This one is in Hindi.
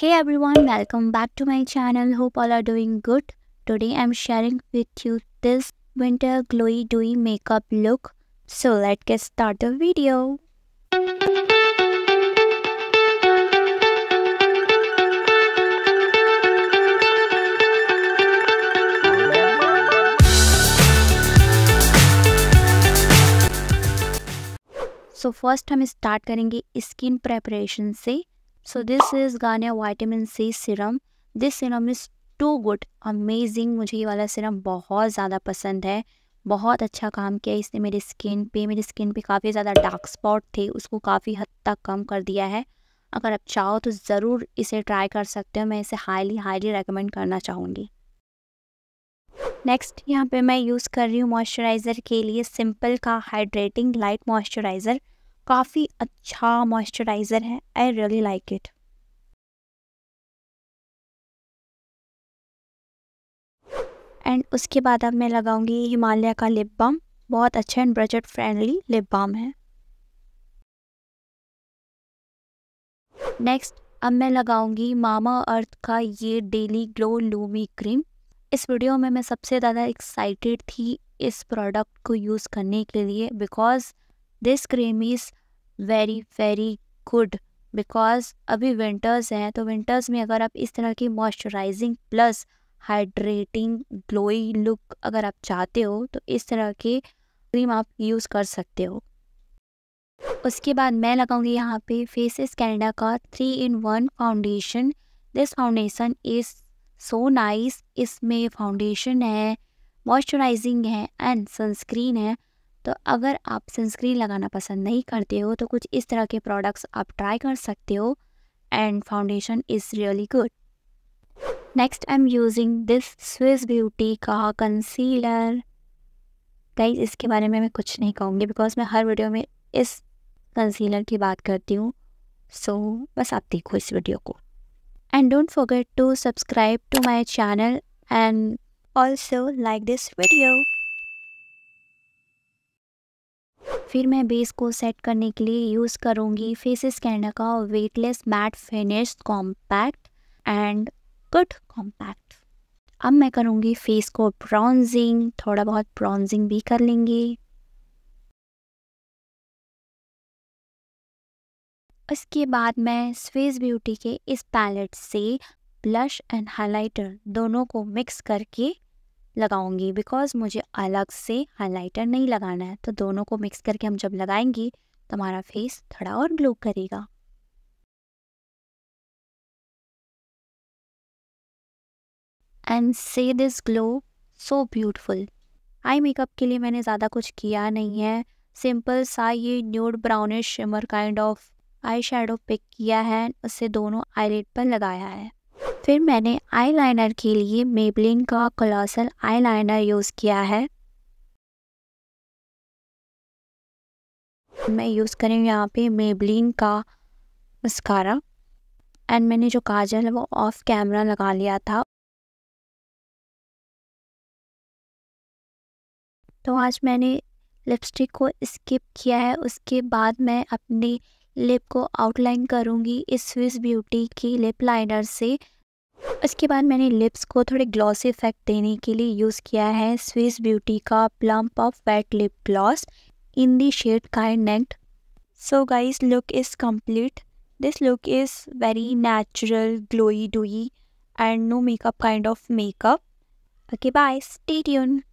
Hey everyone, welcome back to my channel. Hope all are doing good. Today I'm sharing with you this winter glowy dewy makeup look. So let's get started the video. So so we हम start करेंगे skin preparation. से so this is Garnier vitamin C serum this serum is too good amazing मुझे ये वाला सिरम बहुत ज़्यादा पसंद है बहुत अच्छा काम किया इसने मेरी स्किन पे मेरी स्किन पे काफ़ी ज़्यादा डार्क स्पॉट थे उसको काफ़ी हद तक कम कर दिया है अगर आप चाहो तो ज़रूर इसे ट्राई कर सकते हो मैं इसे हाईली हाईली रेकमेंड करना चाहूँगी नेक्स्ट यहाँ पे मैं यूज़ कर रही हूँ मॉइस्चराइज़र के लिए सिंपल का हाइड्रेटिंग लाइट मॉइस्चराइज़र काफ़ी अच्छा मॉइस्चराइज़र है I really like it and उसके बाद अब मैं लगाऊंगी हिमालय का लिप बाम बहुत अच्छा and budget friendly lip balm है नेक्स्ट अब मैं लगाऊंगी मामा अर्थ का ये डेली ग्लो लूमी क्रीम इस वीडियो में मैं सबसे ज़्यादा एक्साइटेड थी इस प्रोडक्ट को यूज़ करने के लिए because this cream is very very good because अभी विंटर्स हैं तो विंटर्स में अगर आप इस तरह की moisturising plus hydrating glowy look अगर आप चाहते हो तो इस तरह की क्रीम आप यूज़ कर सकते हो उसके बाद मैं लगाऊंगी यहाँ पे फेसेस कैनेडा का three in one foundation this foundation is so nice इसमें फाउंडेशन है मॉइस्चराइजिंग है एंड सनस्क्रीन है तो अगर आप सनस्क्रीन लगाना पसंद नहीं करते हो तो कुछ इस तरह के प्रोडक्ट्स आप ट्राई कर सकते हो and foundation is really good next I am using this Swiss beauty का कंसीलर गाइज इसके बारे में मैं कुछ नहीं कहूँगी बिकॉज मैं हर वीडियो में इस कंसीलर की बात करती हूँ सो so, बस आप देखो इस वीडियो को and don't forget to subscribe to my channel and also like this video फिर मैं बेस को सेट करने के लिए यूज़ करूँगी फेसिस कैंडा का weightless matte finish compact and good compact अब मैं करूँगी फेस को ब्राउन्जिंग थोड़ा बहुत ब्राउन्जिंग भी कर लेंगे इसके बाद मैं स्वेस ब्यूटी के इस पैलेट से ब्लश एंड हाइलाइटर दोनों को मिक्स करके लगाऊंगी बिकॉज़ मुझे अलग से हाइलाइटर नहीं लगाना है तो दोनों को मिक्स करके हम जब लगाएंगी तो हमारा फेस थोड़ा और ग्लो करेगा एंड से this glow so beautiful eye makeup के लिए मैंने ज़्यादा कुछ किया नहीं है सिंपल सा ये nude brownish shimmer kind of eye shadow pick किया है उससे दोनों आईलेट पर लगाया है फिर मैंने आईलाइनर के लिए मेबलिन का कोलोसल आईलाइनर यूज़ किया है मैं यूज़ करी हूँ यहाँ पे मेबलिन का मस्कारा एंड मैंने जो काजल है वो ऑफ कैमरा लगा लिया था तो आज मैंने लिपस्टिक को स्किप किया है उसके बाद मैं अपनी लिप को आउटलाइन करूँगी इस स्विस ब्यूटी की लिप लाइनर से उसके बाद मैंने लिप्स को थोड़े ग्लॉसी इफेक्ट देने के लिए यूज़ किया है स्विस ब्यूटी का plump of wet lip gloss in the shade kind next so guys look is complete this look is very natural glowy dewy and no makeup kind of makeup okay bye stay